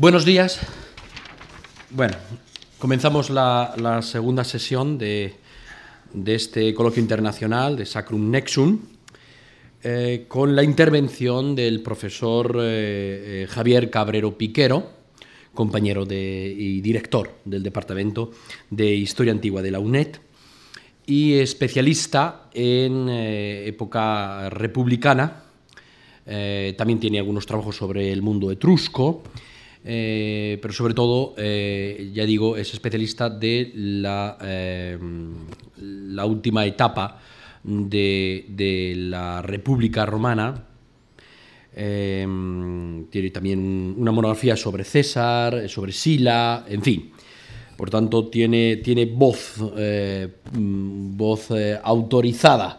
Buenos días. Bueno, comenzamos la, segunda sesión de, este coloquio internacional de Sacrum Nexum eh, con la intervención del profesor eh, eh, Javier Cabrero Piquero, compañero y director del Departamento de Historia Antigua de la UNED y especialista en época republicana. también tiene algunos trabajos sobre el mundo etrusco eh, pero sobre todo, eh, ya digo, es especialista de la, eh, última etapa de, la República Romana, tiene también una monografía sobre César, sobre Sila, en fin. Por tanto, tiene, tiene voz, voz autorizada,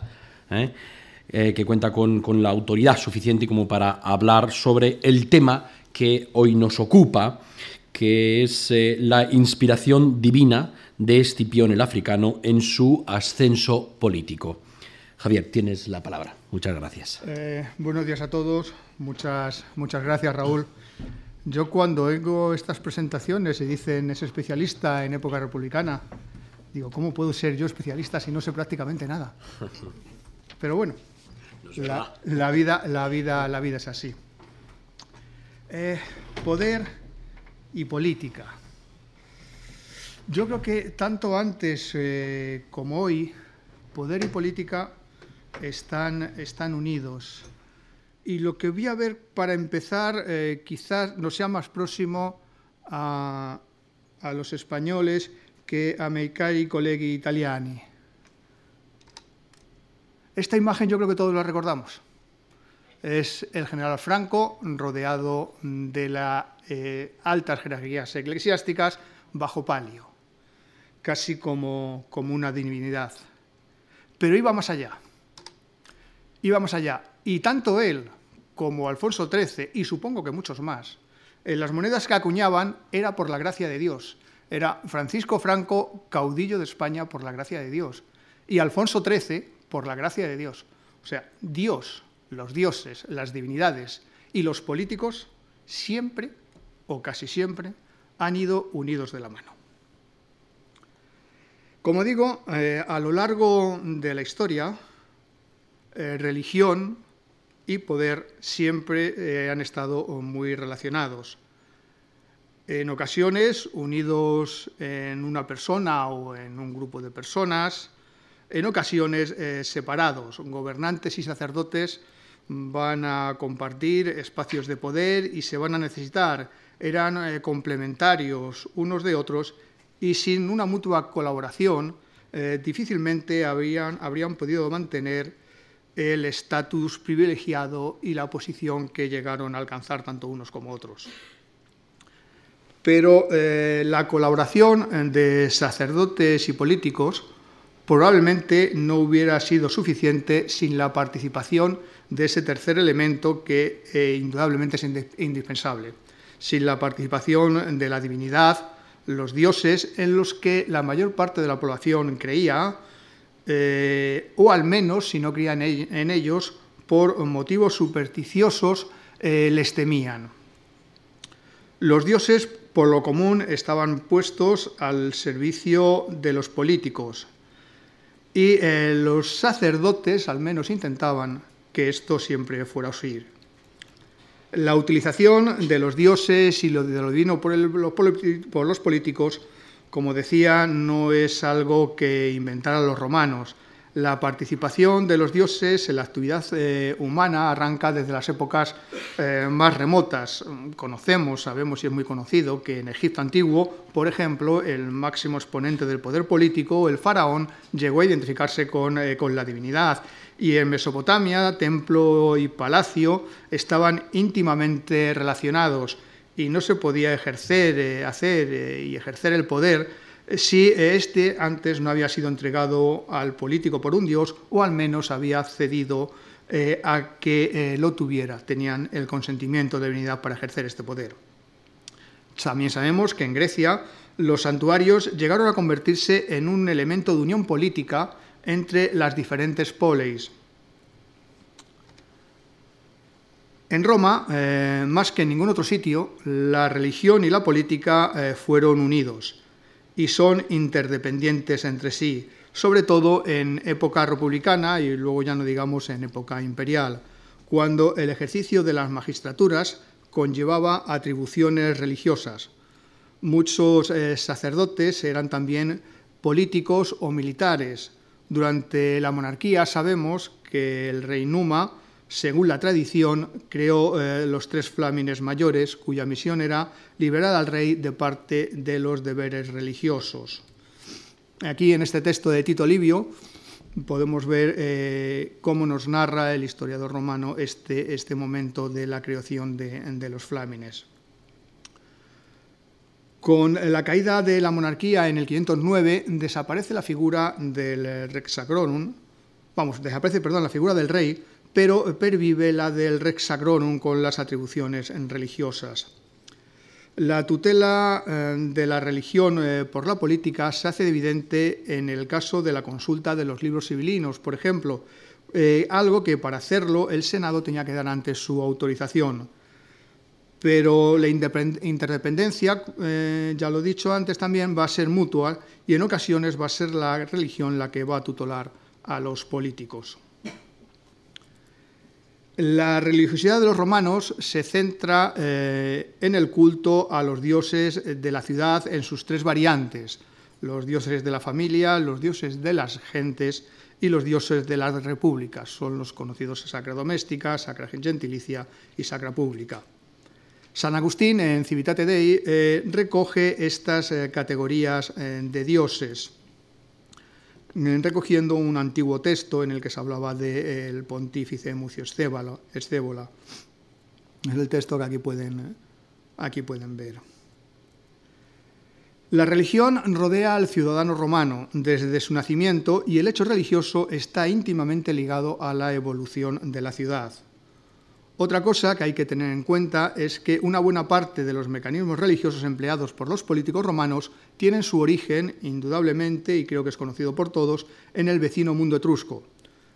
que cuenta con, con, la autoridad suficiente como para hablar sobre el tema que hoy nos ocupa, que es eh, la inspiración divina de Escipión este el Africano en su ascenso político. Javier, tienes la palabra. Muchas gracias. Eh, buenos días a todos. Muchas, muchas gracias, Raúl. Yo cuando oigo estas presentaciones y dicen es especialista en época republicana, digo, ¿cómo puedo ser yo especialista si no sé prácticamente nada? Pero bueno, la, vida, la vida es así. Eh, poder y política. Yo creo que tanto antes eh, como hoy, poder y política están, están unidos. Y lo que voy a ver para empezar eh, quizás no sea más próximo a, los españoles que a mi cari colegi italiani. Esta imagen yo creo que todos la recordamos es el general Franco, rodeado de las eh, altas jerarquías eclesiásticas, bajo palio, casi como, como una divinidad. Pero iba más allá, iba más allá. Y tanto él como Alfonso XIII, y supongo que muchos más, en eh, las monedas que acuñaban era por la gracia de Dios. Era Francisco Franco, caudillo de España, por la gracia de Dios. Y Alfonso XIII, por la gracia de Dios. O sea, Dios los dioses, las divinidades y los políticos siempre, o casi siempre, han ido unidos de la mano. Como digo, eh, a lo largo de la historia, eh, religión y poder siempre eh, han estado muy relacionados. En ocasiones unidos en una persona o en un grupo de personas, en ocasiones separados, gobernantes y sacerdotes van a compartir espacios de poder y se van a necesitar. Eran eh, complementarios unos de otros y sin una mutua colaboración eh, difícilmente habrían, podido mantener el estatus privilegiado y la posición que llegaron a alcanzar tanto unos como otros. Pero eh, la colaboración de sacerdotes y políticos probablemente no hubiera sido suficiente sin la participación de ese tercer elemento que eh, indudablemente es indispensable. Sin la participación de la divinidad, los dioses en los que la mayor parte de la población creía, eh, o al menos, si no creían en ellos, por motivos supersticiosos, eh, les temían. Los dioses, por lo común, estaban puestos al servicio de los políticos, y los sacerdotes, al menos intentaban, que esto siempre fuera a ir. La utilización de los dioses y lo de lo divino por, los políticos, como decía, no es algo que inventaran los romanos. La participación de los dioses en la actividad eh, humana arranca desde las épocas eh, más remotas. Conocemos, sabemos y es muy conocido que en Egipto antiguo, por ejemplo, el máximo exponente del poder político, el faraón, llegó a identificarse con eh, la divinidad y en Mesopotamia templo y palacio estaban íntimamente relacionados y no se podía ejercer, eh, hacer eh, y ejercer el poder si éste eh, antes no había sido entregado al político por un dios o al menos había cedido a que lo tuviera. Tenían el consentimiento de divinidad para ejercer este poder. También sabemos que en Grecia los santuarios llegaron a convertirse en un elemento de unión política entre las diferentes poleis. En Roma, eh, más que en ningún otro sitio, la religión y la política eh, fueron unidos y son interdependientes entre sí, sobre todo en época republicana y luego ya no digamos en época imperial, cuando el ejercicio de las magistraturas conllevaba atribuciones religiosas. Muchos eh, sacerdotes eran también políticos o militares, durante la monarquía sabemos que el rey Numa, según la tradición, creó eh, los tres flámines mayores, cuya misión era liberar al rey de parte de los deberes religiosos. Aquí en este texto de Tito Livio podemos ver eh, cómo nos narra el historiador romano este, este momento de la creación de, de los flámines. Con la caída de la monarquía en el 509 desaparece la figura del eh, Rex vamos, desaparece, perdón, la figura del rey, pero pervive la del Rex con las atribuciones religiosas. La tutela eh, de la religión eh, por la política se hace evidente en el caso de la consulta de los libros civilinos, por ejemplo, algo que para hacerlo el Senado tenía que dar ante su autorización pero la interdependencia, eh, ya lo he dicho antes también, va a ser mutua y en ocasiones va a ser la religión la que va a tutelar a los políticos. La religiosidad de los romanos se centra eh, en el culto a los dioses de la ciudad en sus tres variantes, los dioses de la familia, los dioses de las gentes y los dioses de las repúblicas, son los conocidos sacra doméstica, sacra gentilicia y sacra pública. San Agustín en Civitate Dei eh, recoge estas eh, categorías eh, de dioses, mm, recogiendo un antiguo texto en el que se hablaba del pontífice Mucio Escébola, Es el texto que aquí pueden, aquí pueden ver. La religión rodea al ciudadano romano desde su nacimiento y el hecho religioso está íntimamente ligado a la evolución de la ciudad. Otra cosa que hay que tener en cuenta es que una buena parte de los mecanismos religiosos empleados por los políticos romanos tienen su origen, indudablemente, y creo que es conocido por todos, en el vecino mundo etrusco.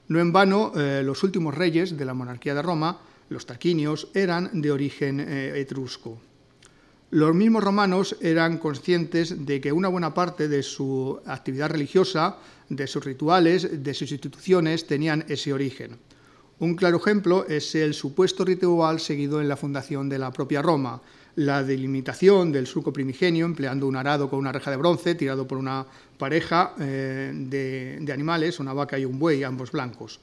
No en vano, eh, los últimos reyes de la monarquía de Roma, los tarquinios, eran de origen eh, etrusco. Los mismos romanos eran conscientes de que una buena parte de su actividad religiosa, de sus rituales, de sus instituciones, tenían ese origen. Un claro ejemplo es el supuesto ritual seguido en la fundación de la propia Roma, la delimitación del surco primigenio empleando un arado con una reja de bronce tirado por una pareja eh, de, animales, una vaca y un buey, ambos blancos.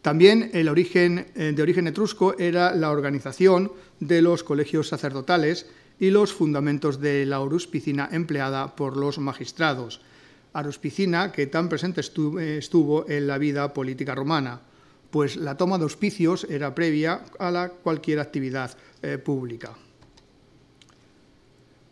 También el origen eh, de origen etrusco era la organización de los colegios sacerdotales y los fundamentos de la oruspicina empleada por los magistrados, aruspicina que tan presente eh, estuvo en la vida política romana pues la toma de auspicios era previa a cualquier actividad eh, pública.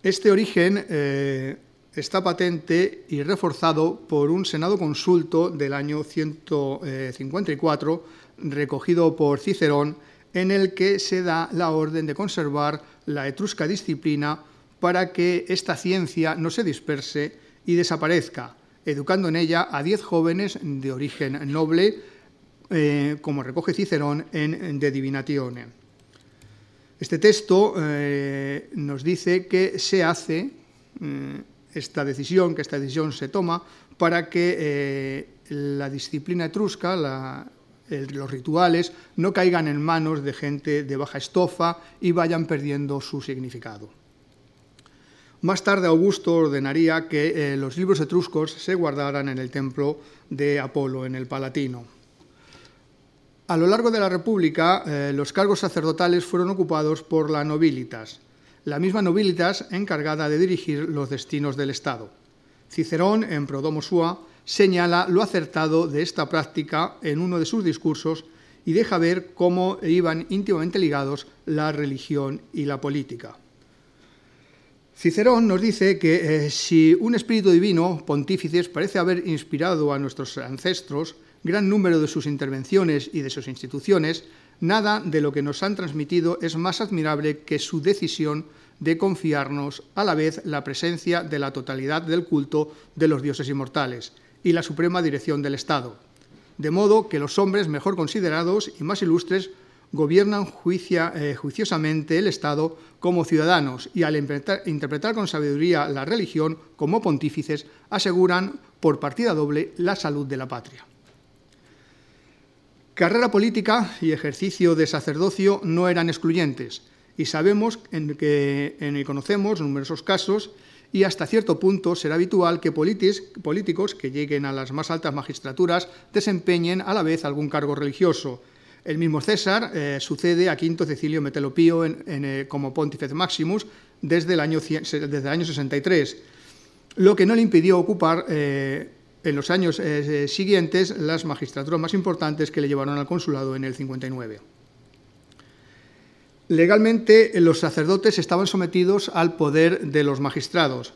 Este origen eh, está patente y reforzado por un Senado consulto del año 154, eh, recogido por Cicerón, en el que se da la orden de conservar la etrusca disciplina para que esta ciencia no se disperse y desaparezca, educando en ella a diez jóvenes de origen noble eh, como recoge Cicerón en, De Divinatione. Este texto eh, nos dice que se hace eh, esta decisión, que esta decisión se toma para que la disciplina etrusca, los rituales, no caigan en manos de gente de baja estofa y vayan perdiendo su significado. Más tarde Augusto ordenaría que los libros etruscos se guardaran en el templo de Apolo, en el Palatino. A lo largo de la República, eh, los cargos sacerdotales fueron ocupados por la nobilitas, la misma nobilitas encargada de dirigir los destinos del Estado. Cicerón, en Prodomo Sua, señala lo acertado de esta práctica en uno de sus discursos y deja ver cómo iban íntimamente ligados la religión y la política. Cicerón nos dice que eh, si un espíritu divino, pontífices, parece haber inspirado a nuestros ancestros, gran número de sus intervenciones y de sus instituciones, nada de lo que nos han transmitido es más admirable que su decisión de confiarnos a la vez la presencia de la totalidad del culto de los dioses inmortales y la suprema dirección del Estado. De modo que los hombres mejor considerados y más ilustres gobiernan eh, juiciosamente el Estado como ciudadanos y al interpretar con sabiduría la religión como pontífices aseguran por partida doble la salud de la patria. Carrera política y ejercicio de sacerdocio no eran excluyentes y sabemos en que en conocemos numerosos casos y hasta cierto punto será habitual que políticos que lleguen a las más altas magistraturas desempeñen a la vez algún cargo religioso. El mismo César eh, sucede a Quinto Cecilio Metelopío eh, como Pontifex Maximus desde el, año, desde el año 63, lo que no le impidió ocupar eh, en los años eh, eh, siguientes las magistraturas más importantes que le llevaron al consulado en el 59. Legalmente los sacerdotes estaban sometidos al poder de los magistrados,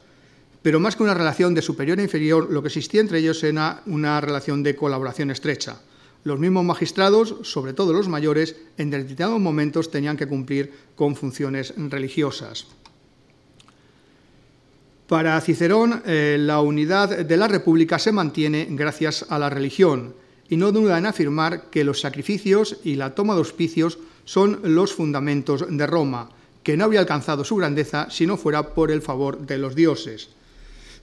pero más que una relación de superior e inferior, lo que existía entre ellos era una relación de colaboración estrecha. Los mismos magistrados, sobre todo los mayores, en determinados momentos tenían que cumplir con funciones religiosas. Para Cicerón, eh, la unidad de la República se mantiene gracias a la religión, y no duda en afirmar que los sacrificios y la toma de auspicios son los fundamentos de Roma, que no habría alcanzado su grandeza si no fuera por el favor de los dioses.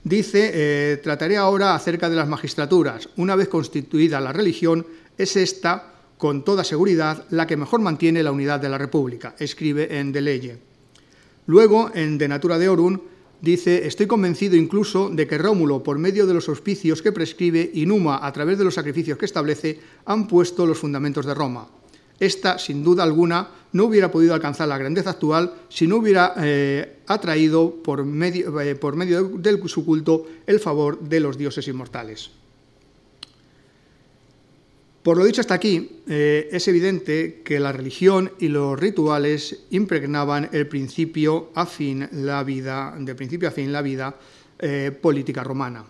Dice, eh, trataré ahora acerca de las magistraturas. Una vez constituida la religión, es esta, con toda seguridad, la que mejor mantiene la unidad de la República, escribe en De Leye. Luego, en De Natura de Orun, Dice, estoy convencido incluso de que Rómulo, por medio de los auspicios que prescribe, y Numa, a través de los sacrificios que establece, han puesto los fundamentos de Roma. Esta, sin duda alguna, no hubiera podido alcanzar la grandeza actual si no hubiera eh, atraído por medio, eh, de su culto el favor de los dioses inmortales. Por lo dicho hasta aquí, eh, es evidente que la religión y los rituales impregnaban el principio a fin la vida, de principio a fin la vida eh, política romana.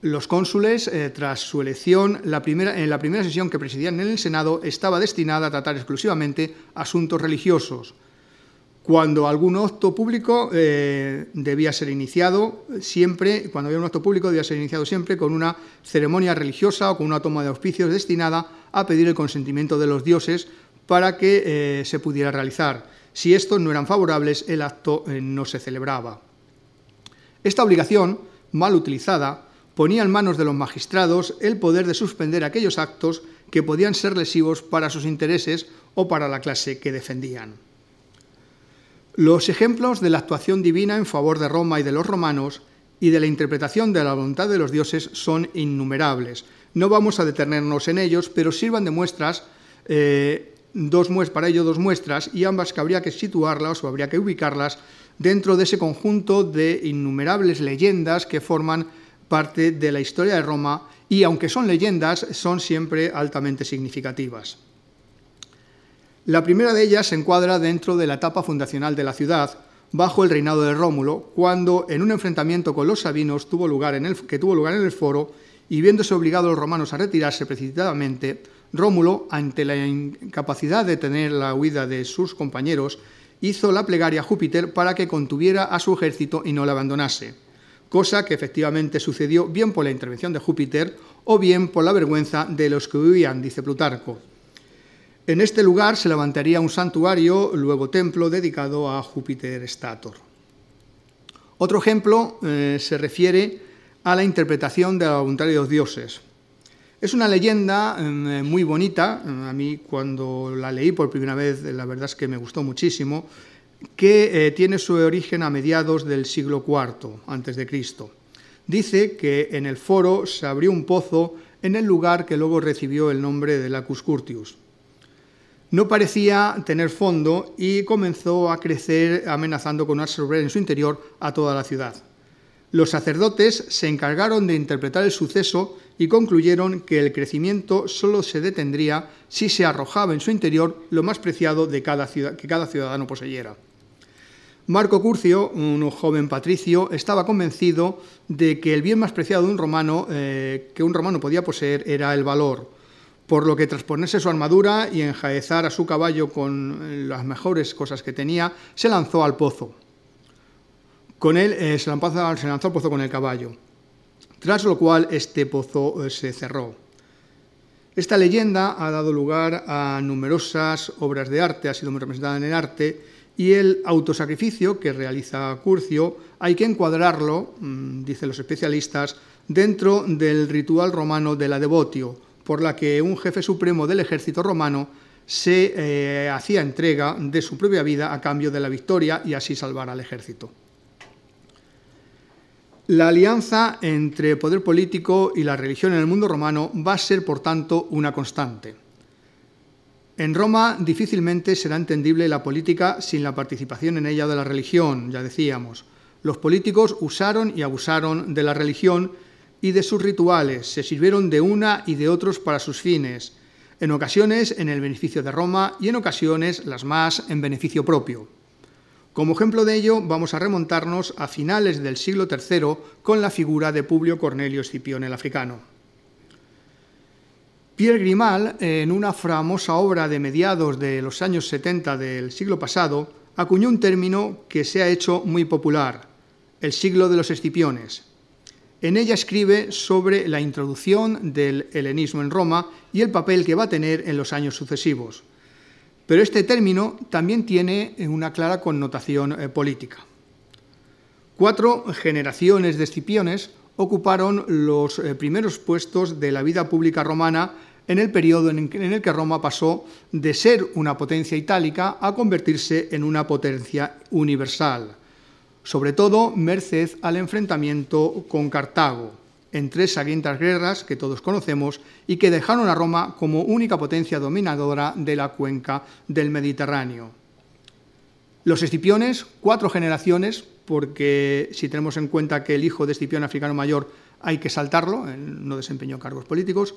Los cónsules, eh, tras su elección, en la primera sesión que presidían en el Senado estaba destinada a tratar exclusivamente asuntos religiosos, cuando algún acto público eh, debía ser iniciado siempre, cuando había un acto público debía ser iniciado siempre con una ceremonia religiosa o con una toma de auspicios destinada a pedir el consentimiento de los dioses para que eh, se pudiera realizar. Si estos no eran favorables, el acto eh, no se celebraba. Esta obligación, mal utilizada, ponía en manos de los magistrados el poder de suspender aquellos actos que podían ser lesivos para sus intereses o para la clase que defendían. Los ejemplos de la actuación divina en favor de Roma y de los romanos y de la interpretación de la voluntad de los dioses son innumerables. No vamos a detenernos en ellos, pero sirvan de muestras, eh, para ello dos muestras, y ambas que habría que situarlas o habría que ubicarlas dentro de ese conjunto de innumerables leyendas que forman parte de la historia de Roma y aunque son leyendas, son siempre altamente significativas. La primera de ellas se encuadra dentro de la etapa fundacional de la ciudad, bajo el reinado de Rómulo, cuando en un enfrentamiento con los sabinos tuvo lugar el, que tuvo lugar en el foro y viéndose obligados los romanos a retirarse precipitadamente, Rómulo, ante la incapacidad de tener la huida de sus compañeros, hizo la plegaria a Júpiter para que contuviera a su ejército y no la abandonase, cosa que efectivamente sucedió bien por la intervención de Júpiter o bien por la vergüenza de los que vivían, dice Plutarco. En este lugar se levantaría un santuario, luego templo, dedicado a Júpiter Stator. Otro ejemplo eh, se refiere a la interpretación de la voluntad de los dioses. Es una leyenda eh, muy bonita, eh, a mí cuando la leí por primera vez, la verdad es que me gustó muchísimo, que tiene su origen a mediados del siglo IV a.C. Dice que en el foro se abrió un pozo en el lugar que luego recibió el nombre de Lacus Curtius no parecía tener fondo y comenzó a crecer amenazando con absorber en su interior a toda la ciudad. Los sacerdotes se encargaron de interpretar el suceso y concluyeron que el crecimiento solo se detendría si se arrojaba en su interior lo más preciado de cada que cada ciudadano poseyera. Marco Curcio, un joven patricio, estaba convencido de que el bien más preciado de un romano eh, que un romano podía poseer era el valor, por lo que tras ponerse su armadura y enjaezar a su caballo con eh, las mejores cosas que tenía, se lanzó al pozo. Con él eh, se, lanzó, al pozo con el caballo, tras lo cual este pozo eh, se cerró. Esta leyenda ha dado lugar a numerosas obras de arte, ha sido muy representada en el arte, y el autosacrificio que realiza Curcio hay que encuadrarlo, mm, dicen los especialistas, dentro del ritual romano de la devotio, por la que un jefe supremo del ejército romano se eh, hacía entrega de su propia vida a cambio de la victoria y así salvar al ejército. La alianza entre poder político y la religión en el mundo romano va a ser, por tanto, una constante. En Roma difícilmente será entendible la política sin la participación en ella de la religión, ya decíamos. Los políticos usaron y abusaron de la religión y de sus rituales, se sirvieron de una y de otros para sus fines, en ocasiones en el beneficio de Roma y en ocasiones las más en beneficio propio. Como ejemplo de ello, vamos a remontarnos a finales del siglo III con la figura de Publio Cornelio Escipión el Africano. Pierre Grimal, en una famosa obra de mediados de los años 70 del siglo pasado, acuñó un término que se ha hecho muy popular, el siglo de los escipiones, en ella escribe sobre la introducción del helenismo en Roma y el papel que va a tener en los años sucesivos. Pero este término también tiene eh, una clara connotación eh, política. Cuatro generaciones de escipiones ocuparon los eh, primeros puestos de la vida pública romana en el periodo en el que Roma pasó de ser una potencia itálica a convertirse en una potencia universal sobre todo merced al enfrentamiento con Cartago, en tres sangrientas guerras que todos conocemos y que dejaron a Roma como única potencia dominadora de la cuenca del Mediterráneo. Los Escipiones, cuatro generaciones, porque si tenemos en cuenta que el hijo de Escipión Africano Mayor hay que saltarlo, no desempeñó cargos políticos,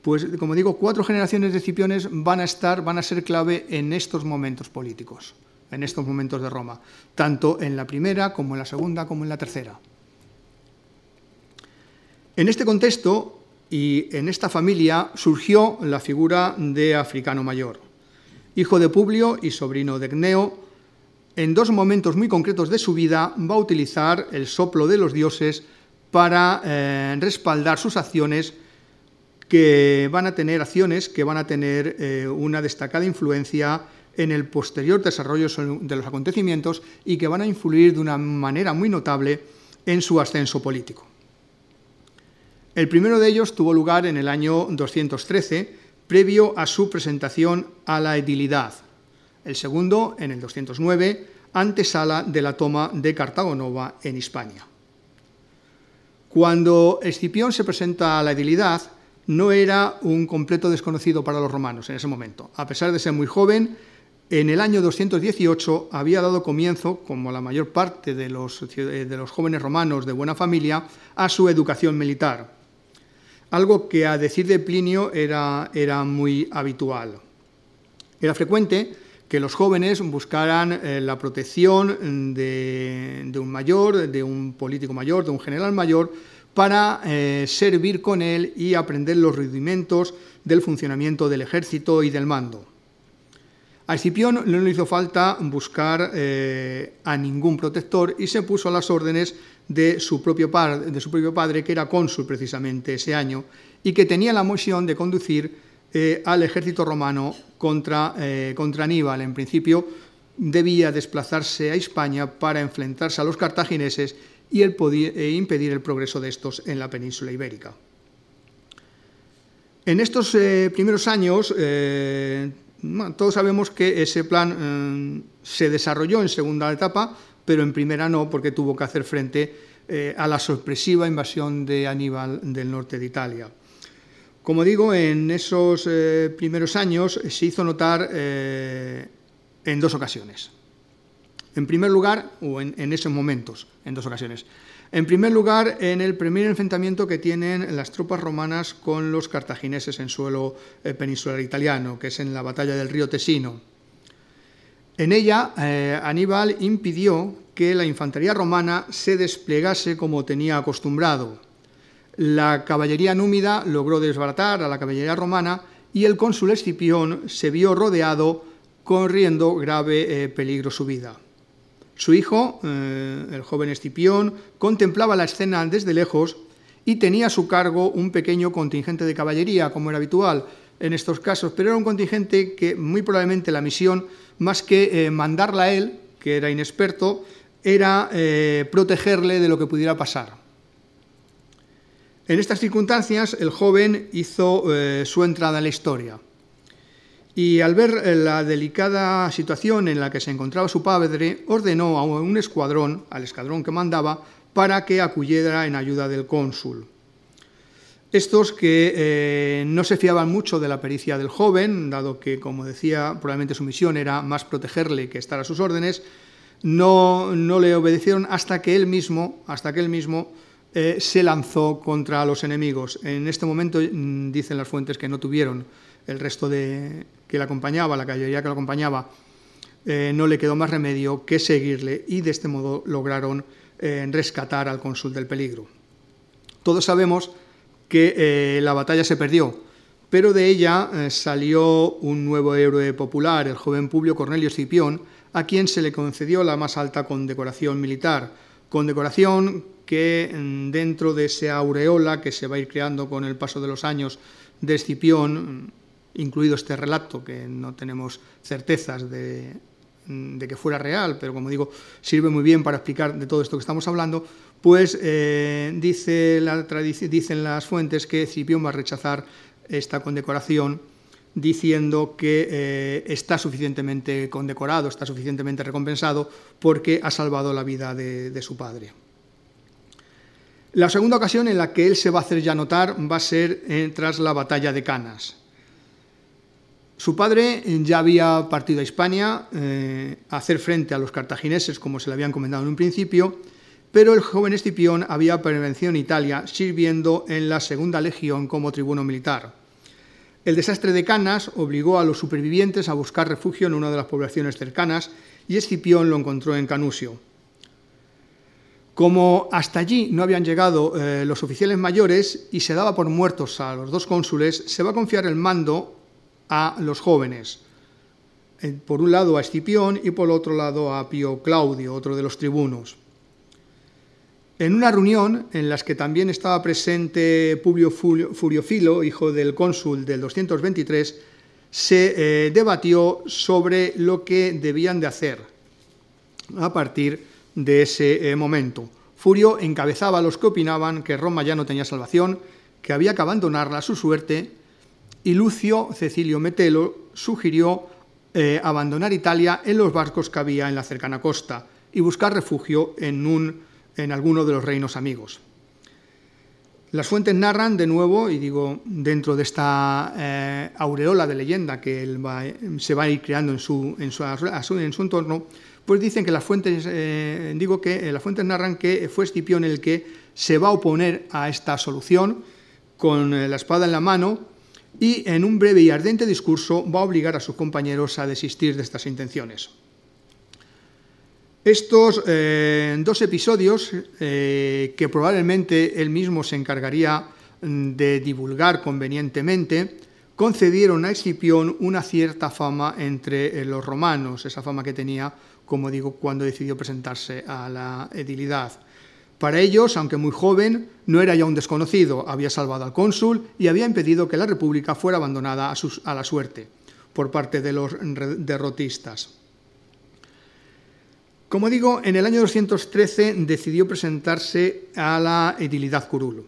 pues como digo, cuatro generaciones de Escipiones van a estar, van a ser clave en estos momentos políticos en estos momentos de Roma, tanto en la primera como en la segunda como en la tercera. En este contexto y en esta familia surgió la figura de Africano Mayor, hijo de Publio y sobrino de Cneo, en dos momentos muy concretos de su vida va a utilizar el soplo de los dioses para eh, respaldar sus acciones que van a tener acciones que van a tener eh, una destacada influencia en el posterior desarrollo de los acontecimientos y que van a influir de una manera muy notable en su ascenso político. El primero de ellos tuvo lugar en el año 213, previo a su presentación a la edilidad. El segundo, en el 209, antesala de la toma de Cartagonova en Hispania. Cuando Escipión se presenta a la edilidad, no era un completo desconocido para los romanos en ese momento. A pesar de ser muy joven, en el año 218 había dado comienzo, como la mayor parte eh, de los, jóvenes romanos de buena familia, a su educación militar, algo que a decir de Plinio era, muy habitual. Era frecuente que los jóvenes buscaran eh, la protección de, un mayor, de un político mayor, de un general mayor, para eh, servir con él y aprender los rudimentos del funcionamiento del ejército y del mando. A Escipión no le hizo falta buscar eh, a ningún protector y se puso a las órdenes de su, propio de su propio padre, que era cónsul precisamente ese año, y que tenía la moción de conducir eh, al ejército romano contra, eh, contra Aníbal. En principio debía desplazarse a España para enfrentarse a los cartagineses y e impedir el progreso de estos en la península ibérica. En estos primeros años todos sabemos que ese plan eh, se desarrolló en segunda etapa, pero en primera no, porque tuvo que hacer frente eh, a la sorpresiva invasión de Aníbal del norte de Italia. Como digo, en esos eh, primeros años se hizo notar en dos ocasiones. En primer lugar, o en, esos momentos, en dos ocasiones. En primer lugar, en el primer enfrentamiento que tienen las tropas romanas con los cartagineses en suelo eh, peninsular italiano, que es en la batalla del río Tesino. En ella, eh, Aníbal impidió que la infantería romana se desplegase como tenía acostumbrado. La caballería númida logró desbaratar a la caballería romana y el cónsul Escipión se vio rodeado corriendo grave eh, peligro su vida. Su hijo, eh, el joven Escipión, contemplaba la escena desde lejos y tenía a su cargo un pequeño contingente de caballería, como era habitual en estos casos, pero era un contingente que muy probablemente la misión, más que eh, mandarla a él, que era inexperto, era eh, protegerle de lo que pudiera pasar. En estas circunstancias, el joven hizo su entrada en la historia y al ver eh, la delicada situación en la que se encontraba su padre, ordenó a un escuadrón, al escuadrón que mandaba, para que acudiera en ayuda del cónsul. Estos que eh, no se fiaban mucho de la pericia del joven, dado que, como decía, probablemente su misión era más protegerle que estar a sus órdenes, no, le obedecieron hasta que él mismo, hasta que él mismo eh, se lanzó contra los enemigos. En este momento mm, dicen las fuentes que no tuvieron el resto de, que le acompañaba, la caballería que lo acompañaba, eh, no le quedó más remedio que seguirle y de este modo lograron eh, rescatar al cónsul del peligro. Todos sabemos que eh, la batalla se perdió, pero de ella salió un nuevo héroe popular, el joven Publio Cornelio Escipión, a quien se le concedió la más alta condecoración militar, condecoración que mm, dentro de esa aureola que se va a ir creando con el paso de los años de Escipión, mm, incluido este relato, que no tenemos certezas de, que fuera real, pero como digo, sirve muy bien para explicar de todo esto que estamos hablando, pues eh, dice dicen las fuentes que Cipión va a rechazar esta condecoración diciendo que eh, está suficientemente condecorado, está suficientemente recompensado porque ha salvado la vida de, su padre. La segunda ocasión en la que él se va a hacer ya notar va a ser eh, tras la batalla de Canas. Su padre eh, ya había partido a España eh, a hacer frente a los cartagineses, como se le habían comentado en un principio, pero el joven Escipión había permanecido en Italia, sirviendo en la segunda legión como tribuno militar. El desastre de Canas obligó a los supervivientes a buscar refugio en una de las poblaciones cercanas y Escipión lo encontró en Canusio. Como hasta allí no habían llegado eh, los oficiales mayores y se daba por muertos a los dos cónsules, se va a confiar el mando a los jóvenes. Eh, por un lado a Escipión y por otro lado a Pío Claudio, otro de los tribunos. En una reunión en la que también estaba presente Publio Furiofilo, hijo del cónsul del 223, se eh, debatió sobre lo que debían de hacer a partir de ese eh, momento. Furio encabezaba a los que opinaban que Roma ya no tenía salvación, que había que abandonarla a su suerte y Lucio Cecilio Metelo sugirió eh, abandonar Italia en los barcos que había en la cercana costa y buscar refugio en, un, en alguno de los reinos amigos. Las fuentes narran de nuevo, y digo dentro de esta eh, aureola de leyenda que se va a ir creando en su, en su, entorno, pues dicen que las fuentes, eh, digo que las fuentes narran que fue Escipión el que se va a oponer a esta solución con la espada en la mano y en un breve y ardente discurso va a obligar a sus compañeros a desistir de estas intenciones. Estos eh, dos episodios, eh, que probablemente él mismo se encargaría mm, de divulgar convenientemente, concedieron a Escipión una cierta fama entre eh, los romanos, esa fama que tenía, como digo, cuando decidió presentarse a la edilidad. Para ellos, aunque muy joven, no era ya un desconocido, había salvado al cónsul y había impedido que la República fuera abandonada a, la suerte por parte de los derrotistas. Como digo, en el año 213 decidió presentarse a la edilidad curul.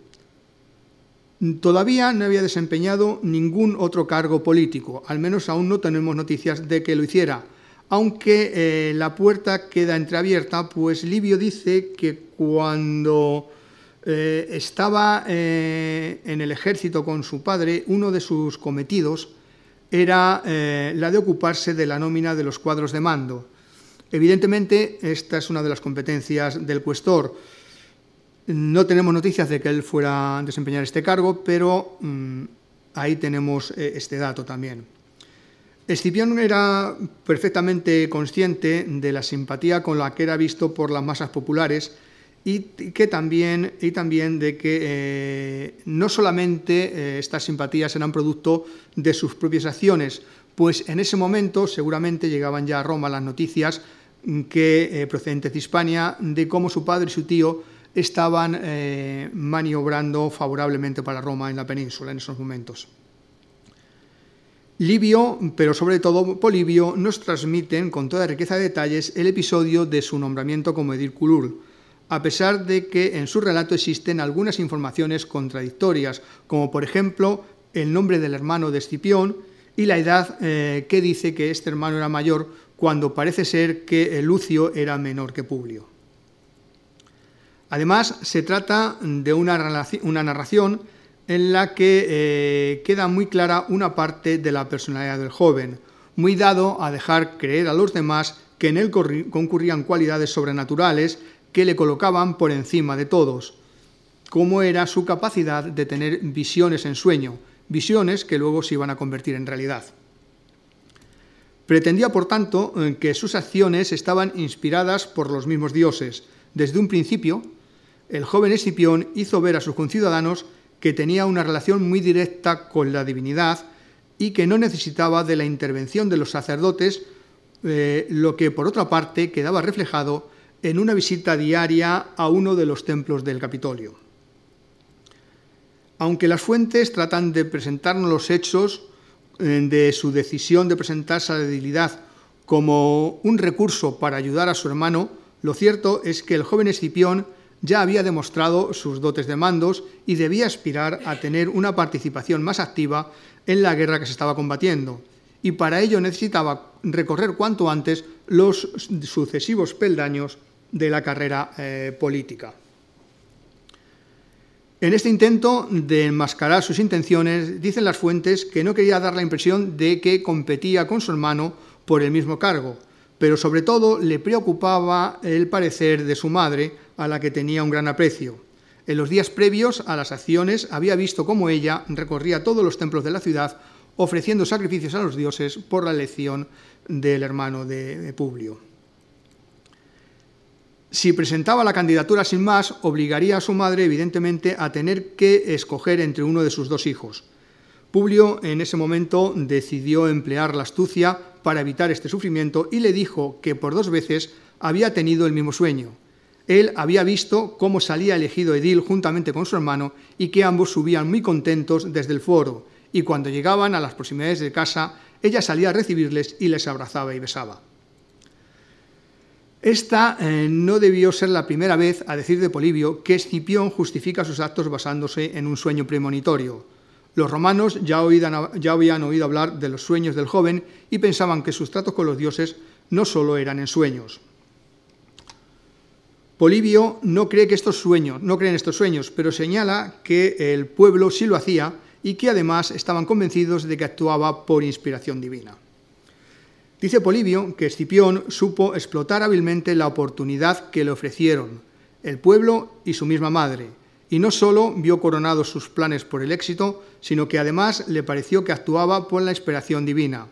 Todavía no había desempeñado ningún otro cargo político, al menos aún no tenemos noticias de que lo hiciera, aunque eh, la puerta queda entreabierta, pues Livio dice que cuando eh, estaba eh, en el ejército con su padre, uno de sus cometidos era la de ocuparse de la nómina de los cuadros de mando. Evidentemente, esta es una de las competencias del cuestor. No tenemos noticias de que él fuera a desempeñar este cargo, pero mm, ahí tenemos este dato también. Escipión era perfectamente consciente de la simpatía con la que era visto por las masas populares y que también, y también de que eh, no solamente eh, estas simpatías eran producto de sus propias acciones, pues en ese momento seguramente llegaban ya a Roma las noticias mm, que eh, procedentes de Hispania de cómo su padre y su tío estaban maniobrando favorablemente para Roma en la península en esos momentos. Livio, pero sobre todo Polibio, nos transmiten con toda riqueza de detalles el episodio de su nombramiento como Edir curul, a pesar de que en su relato existen algunas informaciones contradictorias, como por ejemplo el nombre del hermano de Escipión y la edad eh, que dice que este hermano era mayor cuando parece ser que Lucio era menor que Publio. Además, se trata de una, una narración en la que eh, queda muy clara una parte de la personalidad del joven, muy dado a dejar creer a los demás que en él concurrían cualidades sobrenaturales que le colocaban por encima de todos, como era su capacidad de tener visiones en sueño, visiones que luego se iban a convertir en realidad. Pretendía, por tanto, eh, que sus acciones estaban inspiradas por los mismos dioses. Desde un principio, el joven Escipión hizo ver a sus conciudadanos que tenía una relación muy directa con la divinidad y que no necesitaba de la intervención de los sacerdotes, eh, lo que por otra parte quedaba reflejado en una visita diaria a uno de los templos del Capitolio. Aunque las fuentes tratan de presentarnos los hechos eh, de su decisión de presentarse a la divinidad como un recurso para ayudar a su hermano, lo cierto es que el joven Escipión ya había demostrado sus dotes de mandos y debía aspirar a tener una participación más activa en la guerra que se estaba combatiendo, y para ello necesitaba recorrer cuanto antes los sucesivos peldaños de la carrera eh, política. En este intento de enmascarar sus intenciones, dicen las fuentes que no quería dar la impresión de que competía con su hermano por el mismo cargo, pero sobre todo le preocupaba el parecer de su madre, a la que tenía un gran aprecio. En los días previos a las acciones había visto cómo ella recorría todos los templos de la ciudad ofreciendo sacrificios a los dioses por la elección del hermano de, Publio. Si presentaba la candidatura sin más, obligaría a su madre, evidentemente, a tener que escoger entre uno de sus dos hijos. Publio en ese momento decidió emplear la astucia para evitar este sufrimiento y le dijo que por dos veces había tenido el mismo sueño él había visto cómo salía elegido Edil juntamente con su hermano y que ambos subían muy contentos desde el foro, y cuando llegaban a las proximidades de casa, ella salía a recibirles y les abrazaba y besaba. Esta eh, no debió ser la primera vez, a decir de Polibio, que Escipión justifica sus actos basándose en un sueño premonitorio. Los romanos ya, ya habían oído hablar de los sueños del joven y pensaban que sus tratos con los dioses no solo eran en sueños. Polibio no cree que estos sueños, no cree en estos sueños, pero señala que el pueblo sí lo hacía y que además estaban convencidos de que actuaba por inspiración divina. Dice Polibio que Escipión supo explotar hábilmente la oportunidad que le ofrecieron el pueblo y su misma madre, y no solo vio coronados sus planes por el éxito, sino que además le pareció que actuaba por la inspiración divina.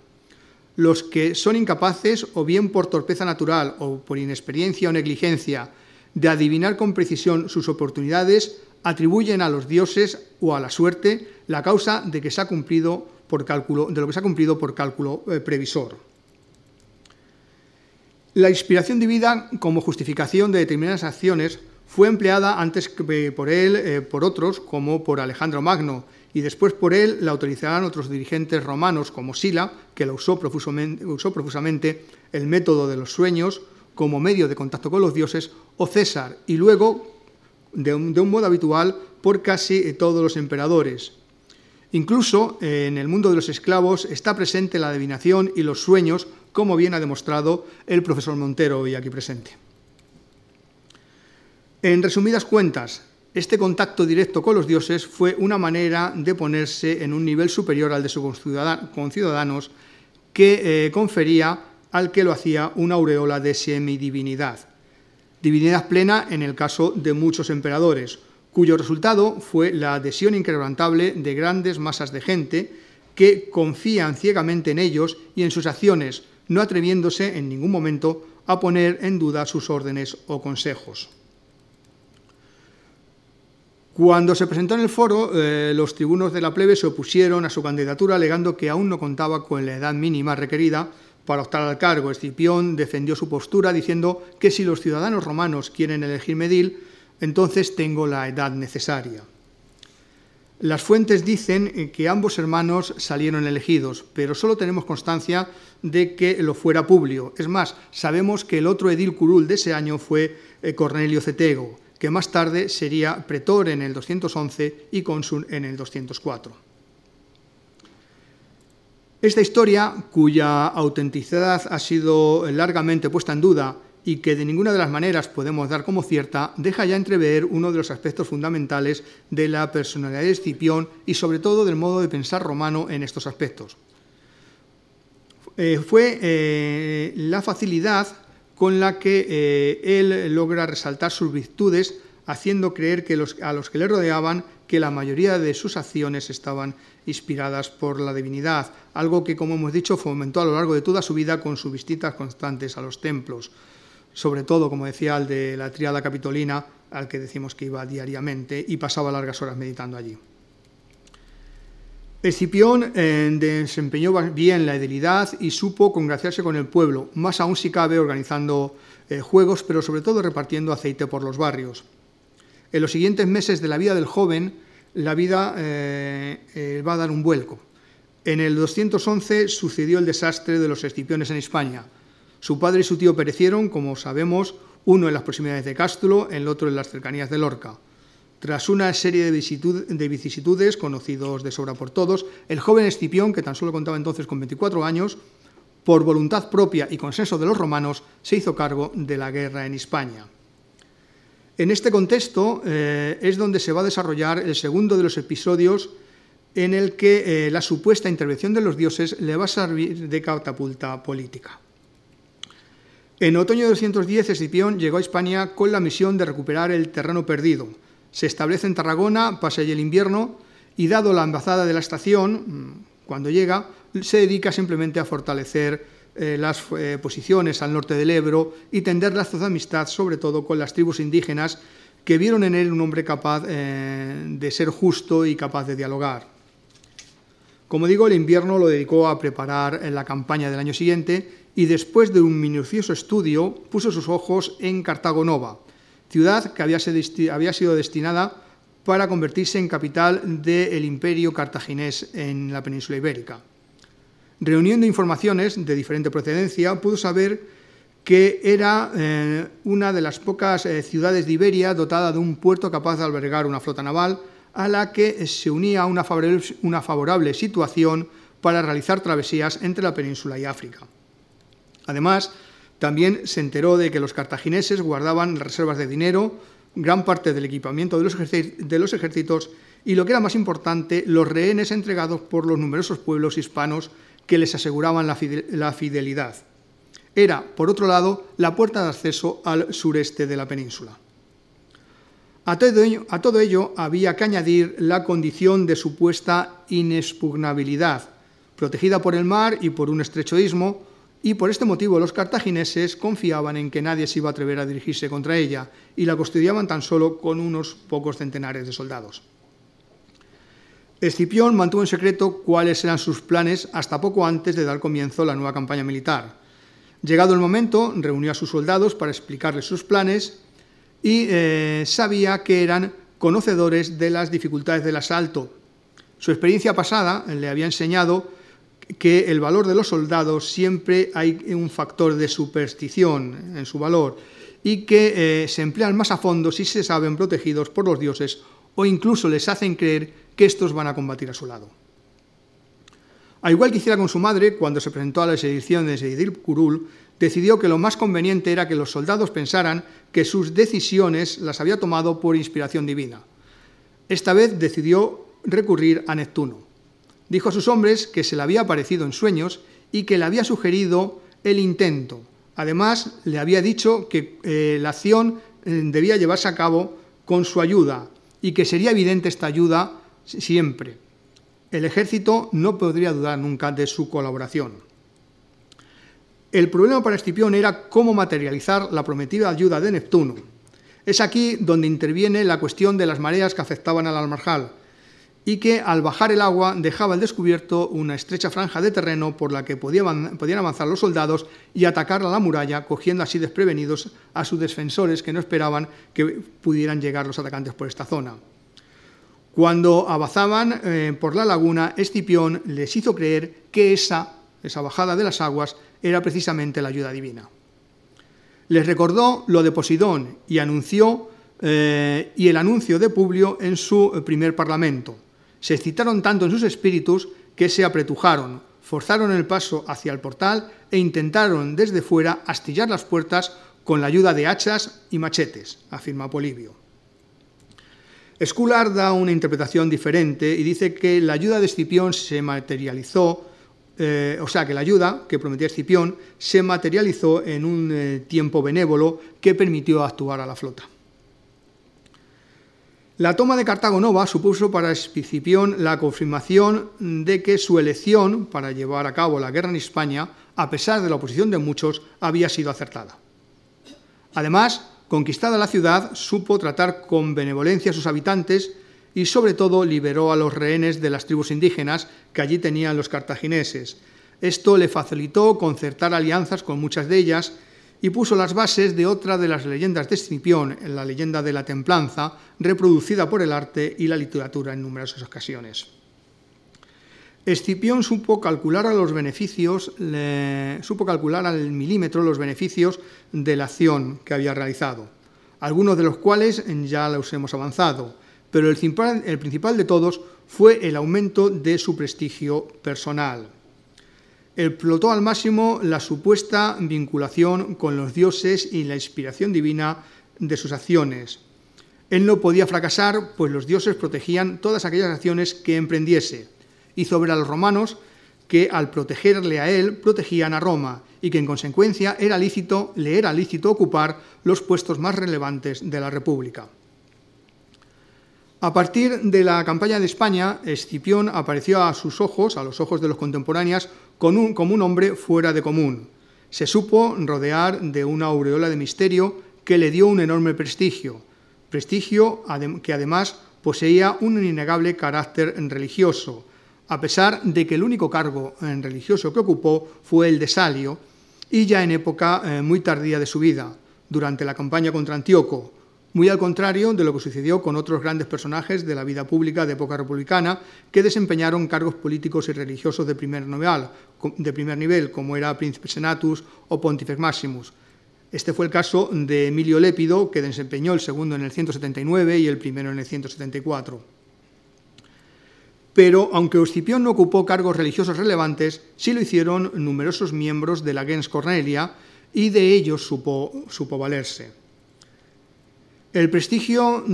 Los que son incapaces, o bien por torpeza natural, o por inexperiencia o negligencia, de adivinar con precisión sus oportunidades, atribuyen a los dioses o a la suerte la causa de que se ha cumplido por cálculo, de lo que se ha cumplido por cálculo eh, previsor. La inspiración divina como justificación de determinadas acciones fue empleada antes eh, por él, eh, por otros, como por Alejandro Magno, y después por él la utilizarán otros dirigentes romanos como Sila, que la usó profusamente el método de los sueños, como medio de contacto con los dioses o César y luego, de un, modo habitual, por casi eh, todos los emperadores. Incluso eh, en el mundo de los esclavos está presente la adivinación y los sueños, como bien ha demostrado el profesor Montero hoy aquí presente. En resumidas cuentas, este contacto directo con los dioses fue una manera de ponerse en un nivel superior al de sus conciudadanos que eh, confería al que lo hacía una aureola de semidivinidad. Divinidad plena en el caso de muchos emperadores, cuyo resultado fue la adhesión inquebrantable de grandes masas de gente que confían ciegamente en ellos y en sus acciones, no atreviéndose en ningún momento a poner en duda sus órdenes o consejos. Cuando se presentó en el foro, eh, los tribunos de la plebe se opusieron a su candidatura alegando que aún no contaba con la edad mínima requerida para optar al cargo, Escipión defendió su postura diciendo que si los ciudadanos romanos quieren elegir Medil, entonces tengo la edad necesaria. Las fuentes dicen que ambos hermanos salieron elegidos, pero solo tenemos constancia de que lo fuera Publio. Es más, sabemos que el otro edil curul de ese año fue eh, Cornelio Cetego, que más tarde sería pretor en el 211 y cónsul en el 204. Esta historia, cuya autenticidad ha sido largamente puesta en duda y que de ninguna de las maneras podemos dar como cierta, deja ya entrever uno de los aspectos fundamentales de la personalidad de Escipión y sobre todo del modo de pensar romano en estos aspectos. Eh, fue eh, la facilidad con la que eh, él logra resaltar sus virtudes, haciendo creer que a los que le rodeaban que la mayoría de sus acciones estaban inspiradas por la divinidad, algo que, como hemos dicho, fomentó a lo largo de toda su vida con sus visitas constantes a los templos, sobre todo, como decía, el de la Triada Capitolina, al que decimos que iba diariamente y pasaba largas horas meditando allí. Escipión eh, desempeñó bien la edilidad y supo congraciarse con el pueblo, más aún si cabe organizando eh, juegos, pero sobre todo repartiendo aceite por los barrios. En los siguientes meses de la vida del joven, la vida eh, eh, va a dar un vuelco. En el 211 sucedió el desastre de los Escipiones en España. Su padre y su tío perecieron, como sabemos, uno en las proximidades de Cástulo, el otro en las cercanías de Lorca. Tras una serie de, vicisitudes conocidos de sobra por todos, el joven Escipión, que tan solo contaba entonces con 24 años, por voluntad propia y consenso de los romanos, se hizo cargo de la guerra en España. En este contexto eh, es donde se va a desarrollar el segundo de los episodios en el que eh, la supuesta intervención de los dioses le va a servir de catapulta política. En otoño de 210 Escipión llegó a España con la misión de recuperar el terreno perdido. Se establece en Tarragona, pasa allí el invierno y dado la embajada de la estación, mm, cuando llega, se dedica simplemente a fortalecer eh, las eh, posiciones al norte del Ebro y tender lazos de amistad, sobre todo con las tribus indígenas, que vieron en él un hombre capaz eh, de ser justo y capaz de dialogar. Como digo, el invierno lo dedicó a preparar la campaña del año siguiente y después de un minucioso estudio puso sus ojos en Cartago Nova, ciudad que había sido destinada para convertirse en capital del imperio cartaginés en la península ibérica reuniendo informaciones de diferente procedencia, pudo saber que era eh, una de las pocas eh, ciudades de Iberia dotada de un puerto capaz de albergar una flota naval, a la que eh, se unía una favorable, situación para realizar travesías entre la península y África. Además, también se enteró de que los cartagineses guardaban reservas de dinero, gran parte del equipamiento de de los ejércitos y, lo que era más importante, los rehenes entregados por los numerosos pueblos hispanos que les aseguraban la fidelidad. Era, por otro lado, la puerta de acceso al sureste de la península. A todo, ello, había que añadir la condición de supuesta inexpugnabilidad, protegida por el mar y por un estrecho istmo, y por este motivo los cartagineses confiaban en que nadie se iba a atrever a dirigirse contra ella y la custodiaban tan solo con unos pocos centenares de soldados. Escipión mantuvo en secreto cuáles eran sus planes hasta poco antes de dar comienzo a la nueva campaña militar. Llegado el momento, reunió a sus soldados para explicarles sus planes y eh, sabía que eran conocedores de las dificultades del asalto. Su experiencia pasada le había enseñado que el valor de los soldados siempre hay un factor de superstición en su valor y que eh, se emplean más a fondo si se saben protegidos por los dioses o incluso les hacen creer que estos van a combatir a su lado. Al igual que hiciera con su madre, cuando se presentó a las ediciones de Idil Kurul, decidió que lo más conveniente era que los soldados pensaran que sus decisiones las había tomado por inspiración divina. Esta vez decidió recurrir a Neptuno. Dijo a sus hombres que se le había aparecido en sueños y que le había sugerido el intento. Además, le había dicho que eh, la acción eh, debía llevarse a cabo con su ayuda y que sería evidente esta ayuda siempre. El ejército no podría dudar nunca de su colaboración. El problema para Escipión era cómo materializar la prometida ayuda de Neptuno. Es aquí donde interviene la cuestión de las mareas que afectaban al Almarjal y que al bajar el agua dejaba al descubierto una estrecha franja de terreno por la que podían avanzar los soldados y atacar a la muralla, cogiendo así desprevenidos a sus defensores que no esperaban que pudieran llegar los atacantes por esta zona. Cuando avanzaban eh, por la laguna, Escipión les hizo creer que esa, esa bajada de las aguas era precisamente la ayuda divina. Les recordó lo de Posidón y anunció eh, y el anuncio de Publio en su primer parlamento. Se excitaron tanto en sus espíritus que se apretujaron, forzaron el paso hacia el portal e intentaron desde fuera astillar las puertas con la ayuda de hachas y machetes, afirma Polibio. Escular da una interpretación diferente y dice que la ayuda de Escipión se materializó, eh, o sea, que la ayuda que prometía Escipión se materializó en un eh, tiempo benévolo que permitió actuar a la flota. La toma de Cartago Nova supuso para Escipión la confirmación de que su elección para llevar a cabo la guerra en España, a pesar de la oposición de muchos, había sido acertada. Además, Conquistada la ciudad, supo tratar con benevolencia a sus habitantes y sobre todo liberó a los rehenes de las tribus indígenas que allí tenían los cartagineses. Esto le facilitó concertar alianzas con muchas de ellas y puso las bases de otra de las leyendas de Escipión, la leyenda de la templanza, reproducida por el arte y la literatura en numerosas ocasiones. Escipión supo calcular los beneficios, supo calcular al milímetro los beneficios de la acción que había realizado, algunos de los cuales ya los hemos avanzado, pero el, el principal de todos fue el aumento de su prestigio personal. Explotó al máximo la supuesta vinculación con los dioses y la inspiración divina de sus acciones. Él no podía fracasar, pues los dioses protegían todas aquellas acciones que emprendiese hizo ver a los romanos que al protegerle a él protegían a Roma y que en consecuencia era lícito, le era lícito ocupar los puestos más relevantes de la República. A partir de la campaña de España, Escipión apareció a sus ojos, a los ojos de los contemporáneos, como un hombre fuera de común. Se supo rodear de una aureola de misterio que le dio un enorme prestigio, prestigio que además poseía un innegable carácter religioso, a pesar de que el único cargo eh, religioso que ocupó fue el de Salio, y ya en época eh, muy tardía de su vida, durante la campaña contra Antíoco, muy al contrario de lo que sucedió con otros grandes personajes de la vida pública de época republicana que desempeñaron cargos políticos y religiosos de primer nivel, de primer nivel como era Príncipe Senatus o Pontifex Maximus. Este fue el caso de Emilio Lépido, que desempeñó el segundo en el 179 y el primero en el 174 pero aunque Escipión no ocupó cargos religiosos relevantes, sí lo hicieron numerosos miembros de la gens Cornelia y de ellos supo, valerse. El prestigio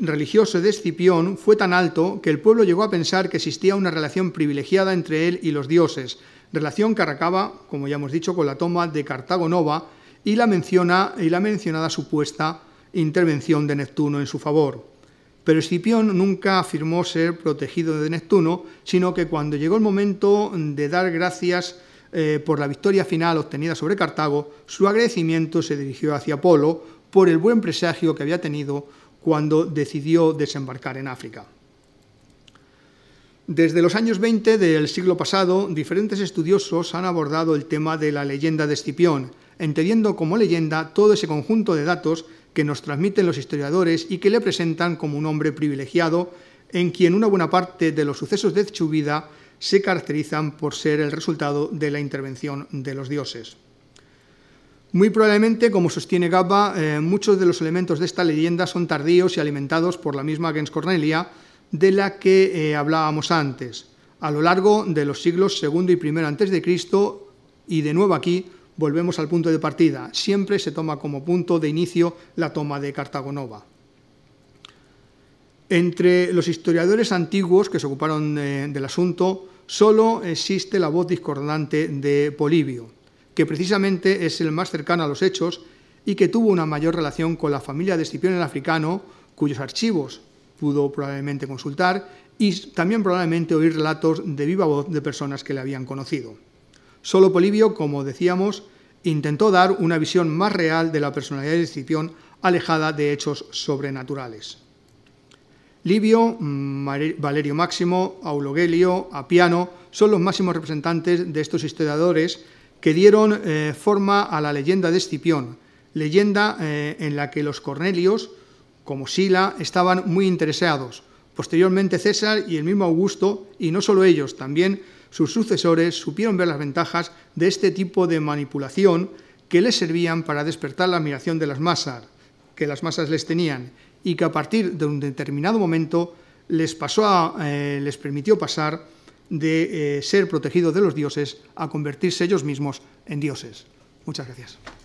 religioso de Escipión fue tan alto que el pueblo llegó a pensar que existía una relación privilegiada entre él y los dioses, relación que arrancaba, como ya hemos dicho, con la toma de Cartagonova y la mencionada supuesta intervención de Neptuno en su favor. Pero Escipión nunca afirmó ser protegido de Neptuno, sino que cuando llegó el momento de dar gracias eh, por la victoria final obtenida sobre Cartago, su agradecimiento se dirigió hacia Apolo por el buen presagio que había tenido cuando decidió desembarcar en África. Desde los años 20 del siglo pasado, diferentes estudiosos han abordado el tema de la leyenda de Escipión, entendiendo como leyenda todo ese conjunto de datos que nos transmiten los historiadores y que le presentan como un hombre privilegiado en quien una buena parte de los sucesos de su vida se caracterizan por ser el resultado de la intervención de los dioses. Muy probablemente, como sostiene Gabba, eh, muchos de los elementos de esta leyenda son tardíos y alimentados por la misma Gens Cornelia de la que eh, hablábamos antes. A lo largo de los siglos II y I a.C. y de nuevo aquí, volvemos al punto de partida. Siempre se toma como punto de inicio la toma de Cartagonova. Entre los historiadores antiguos que se ocuparon eh, del asunto, solo existe la voz discordante de Polibio, que precisamente es el más cercano a los hechos y que tuvo una mayor relación con la familia de Escipión el Africano, cuyos archivos pudo probablemente consultar y también probablemente oír relatos de viva voz de personas que le habían conocido. Solo Polibio, como decíamos, intentó dar una visión más real de la personalidad de Escipión alejada de hechos sobrenaturales. Livio, Valerio Máximo, Aulogelio, Apiano son los máximos representantes de estos historiadores que dieron eh, forma a la leyenda de Escipión, leyenda eh, en la que los cornelios, como Sila, estaban muy interesados. Posteriormente César y el mismo Augusto, y no solo ellos, también sus sucesores supieron ver las ventajas de este tipo de manipulación que les servían para despertar la admiración de las masas, que las masas les tenían, y que a partir de un determinado momento les, pasó a, eh, les permitió pasar de eh, ser protegidos de los dioses a convertirse ellos mismos en dioses. Muchas gracias.